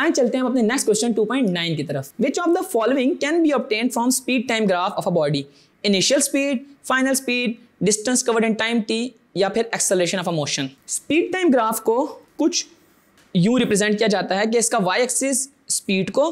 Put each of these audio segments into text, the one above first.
आए चलते हैं अपने नेक्स्ट क्वेश्चन 2.9 की तरफ which of the following can be obtained from speed time graph of a body initial speed final speed distance covered in time t या फिर acceleration of a motion speed time graph को कुछ you represent किया जाता है कि इसका Y axis speed को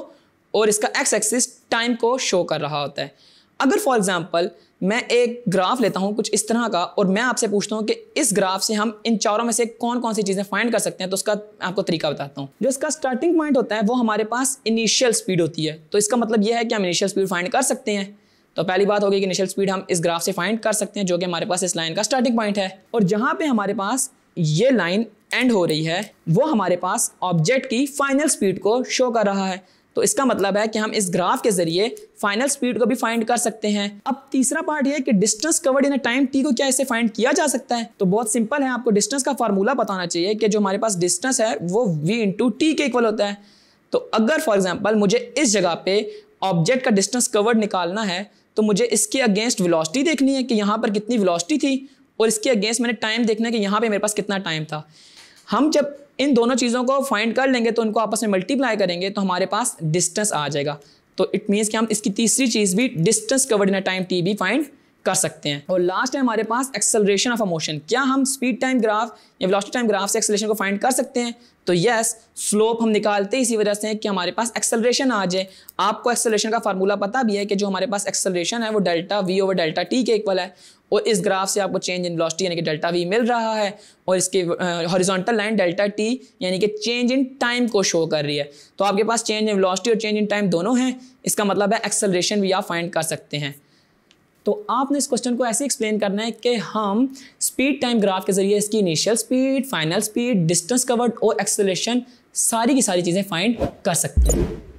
और इसका एक्स एक्सिस टाइम को शो कर रहा होता है अगर फॉर एग्जाम्पल मैं एक ग्राफ लेता हूँ कुछ इस तरह का और मैं आपसे पूछता हूँ कि इस ग्राफ से हम इन चारों में से कौन कौन सी चीज़ें फाइंड कर सकते हैं तो उसका आपको तरीका बताता हूँ जो इसका स्टार्टिंग पॉइंट होता है वो हमारे पास इनिशियल स्पीड होती है तो इसका मतलब यह है कि हम इनिशियल स्पीड फाइंड कर सकते हैं तो पहली बात होगी कि इनिशियल स्पीड हम इस ग्राफ से फाइंड कर सकते हैं जो कि हमारे पास इस लाइन का स्टार्टिंग पॉइंट है और जहाँ पे हमारे पास ये लाइन एंड हो रही है वो हमारे पास ऑब्जेक्ट की फाइनल स्पीड को शो कर रहा है तो इसका मतलब है कि हम इस ग्राफ के जरिए फाइनल स्पीड को भी फाइंड कर सकते हैं अब तीसरा पार्ट यह कि distance covered in time T को क्या इसे फाइंड किया जा सकता है तो बहुत सिंपल है आपको डिस्टेंस का फार्मूला बताना चाहिए कि जो हमारे पास डिस्टेंस है वो वी इंटू टी के इक्वल होता है तो अगर फॉर एग्जाम्पल मुझे इस जगह पे ऑब्जेक्ट का डिस्टेंस कवर्ड निकालना है तो मुझे इसके अगेंस्ट वेलोसिटी देखनी है कि यहाँ पर कितनी वेलोसिटी थी और इसके अगेंस्ट मैंने टाइम देखना है कि यहाँ पे मेरे पास कितना टाइम था हम जब इन दोनों चीज़ों को फाइंड कर लेंगे तो उनको आपस में मल्टीप्लाई करेंगे तो हमारे पास डिस्टेंस आ जाएगा तो इट मीन्स कि हम इसकी तीसरी चीज़ भी distance covered in a time T बी फाइंड कर सकते हैं और लास्ट है हमारे पास एक्सेलरेशन ऑफ मोशन क्या हम स्पीड टाइम ग्राफ या वेलोसिटी टाइम ग्राफ से एक्सेलरेशन को फाइंड कर सकते हैं तो यस स्लोप हम निकालते हैं इसी वजह से कि हमारे पास एक्सेलरेशन आ जाए आपको एक्सेलरेशन का फार्मूला पता भी है कि जो हमारे पास एक्सेलरेशन है वो delta V over delta T के इक्वल है और इस ग्राफ से आपको चेंज इन वेलोसिटी यानी कि डेल्टा वी मिल रहा है और इसके हॉरिजॉन्टल लाइन डेल्टा टी यानी कि चेंज इन टाइम को शो कर रही है तो आपके पास चेंज इन वेलोसिटी और चेंज इन टाइम दोनों हैं इसका मतलब है एक्सेलरेशन भी आप फाइंड कर सकते हैं तो आपने इस क्वेश्चन को ऐसे एक्सप्लेन करना है कि हम स्पीड टाइम ग्राफ के जरिए इसकी initial speed final speed distance covered और एक्सेलेशन सारी की सारी चीज़ें फाइंड कर सकते हैं